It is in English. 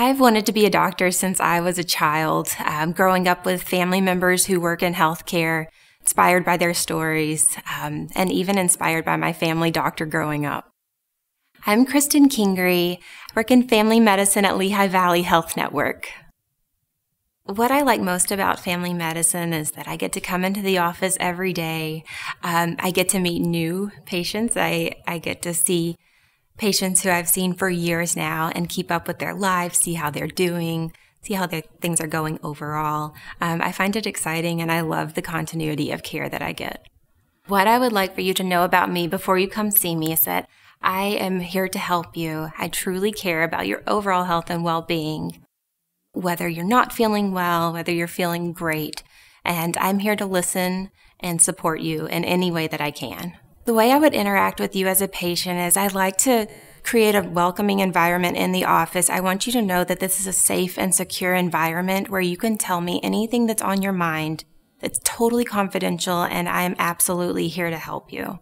I've wanted to be a doctor since I was a child, um, growing up with family members who work in healthcare, inspired by their stories, um, and even inspired by my family doctor growing up. I'm Kristen Kingery. I work in family medicine at Lehigh Valley Health Network. What I like most about family medicine is that I get to come into the office every day. Um, I get to meet new patients. I, I get to see patients who I've seen for years now and keep up with their lives, see how they're doing, see how their things are going overall. Um, I find it exciting and I love the continuity of care that I get. What I would like for you to know about me before you come see me is that I am here to help you. I truly care about your overall health and well being, whether you're not feeling well, whether you're feeling great. And I'm here to listen and support you in any way that I can. The way I would interact with you as a patient is I'd like to create a welcoming environment in the office. I want you to know that this is a safe and secure environment where you can tell me anything that's on your mind. It's totally confidential and I am absolutely here to help you.